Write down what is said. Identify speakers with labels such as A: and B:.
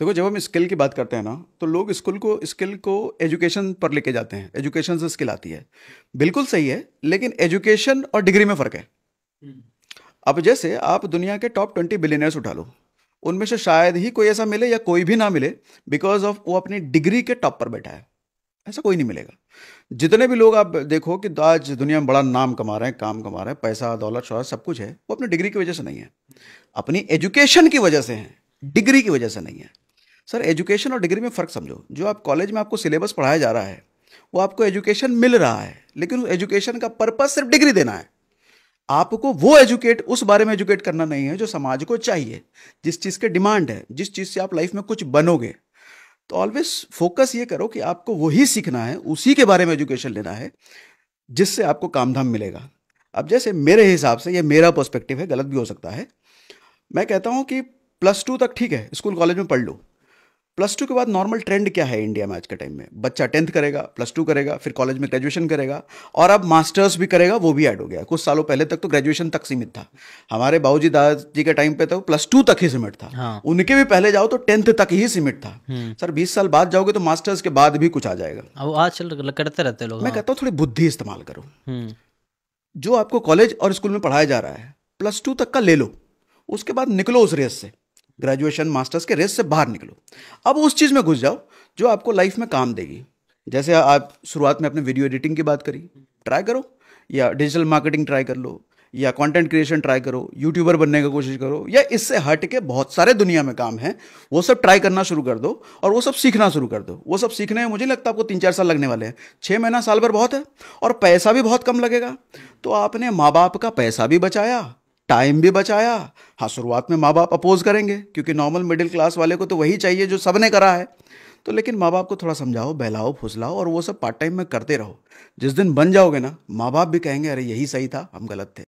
A: देखो जब हम स्किल की बात करते हैं ना तो लोग स्किल को स्किल को एजुकेशन पर लेके जाते हैं एजुकेशन से स्किल आती है बिल्कुल सही है लेकिन एजुकेशन और डिग्री में फ़र्क है अब जैसे आप दुनिया के टॉप ट्वेंटी बिलियनर्स उठा लो उनमें से शायद ही कोई ऐसा मिले या कोई भी ना मिले बिकॉज ऑफ वो अपनी डिग्री के टॉप पर बैठा है ऐसा कोई नहीं मिलेगा जितने भी लोग आप देखो कि आज दुनिया में बड़ा नाम कमा रहे हैं काम कमा रहे हैं पैसा दौलत शौहर सब कुछ है वो अपनी डिग्री की वजह से नहीं है अपनी एजुकेशन की वजह से है डिग्री की वजह से नहीं है सर एजुकेशन और डिग्री में फ़र्क समझो जो आप कॉलेज में आपको सिलेबस पढ़ाया जा रहा है वो आपको एजुकेशन मिल रहा है लेकिन उस एजुकेशन का पर्पज़ सिर्फ डिग्री देना है आपको वो एजुकेट उस बारे में एजुकेट करना नहीं है जो समाज को चाहिए जिस चीज़ के डिमांड है जिस चीज़ से आप लाइफ में कुछ बनोगे तो ऑलवेज फोकस ये करो कि आपको वही सीखना है उसी के बारे में एजुकेशन लेना है जिससे आपको काम धाम मिलेगा अब जैसे मेरे हिसाब से ये मेरा पर्सपेक्टिव है गलत भी हो सकता है मैं कहता हूँ कि प्लस टू तक ठीक है स्कूल कॉलेज में पढ़ लो प्लस टू के बाद नॉर्मल ट्रेंड क्या है इंडिया में आज के टाइम में बच्चा टेंथ करेगा प्लस टू करेगा फिर कॉलेज में ग्रेजुएशन करेगा और अब मास्टर्स भी करेगा वो भी ऐड हो गया कुछ सालों पहले तक तो ग्रेजुएशन तक सीमित था हमारे बाबूजी दादाजी के टाइम पे तो प्लस टू तक ही सीमित था हाँ। उनके भी पहले जाओ तो टेंथ तक ही सीमित था हम्म। सर बीस साल बाद जाओगे तो मास्टर्स के बाद भी कुछ आ जाएगा वो आज करते रहते लोग मैं हाँ। कहता हूँ थोड़ी बुद्धि इस्तेमाल करो हम्म। जो आपको कॉलेज और स्कूल में पढ़ाया जा रहा है प्लस टू तक का ले लो उसके बाद निकलो उस रेस से ग्रेजुएशन मास्टर्स के रेस से बाहर निकलो अब उस चीज़ में घुस जाओ जो आपको लाइफ में काम देगी जैसे आप शुरुआत में अपने वीडियो एडिटिंग की बात करी ट्राई करो या डिजिटल मार्केटिंग ट्राई कर लो या कंटेंट क्रिएशन ट्राई करो यूट्यूबर बनने की कोशिश करो या इससे हट के बहुत सारे दुनिया में काम है वो सब ट्राई करना शुरू कर दो और वो सब सीखना शुरू कर दो वो सब सीखने में मुझे लगता है आपको तीन चार साल लगने वाले हैं छः महीना साल भर बहुत है और पैसा भी बहुत कम लगेगा तो आपने माँ बाप का पैसा भी बचाया टाइम भी बचाया हाँ शुरुआत में माँ बाप अपोज करेंगे क्योंकि नॉर्मल मिडिल क्लास वाले को तो वही चाहिए जो सब ने करा है तो लेकिन माँ बाप को थोड़ा समझाओ बहलाओ फुसलाओ और वो सब पार्ट टाइम में करते रहो जिस दिन बन जाओगे ना माँ बाप भी कहेंगे अरे यही सही था हम गलत थे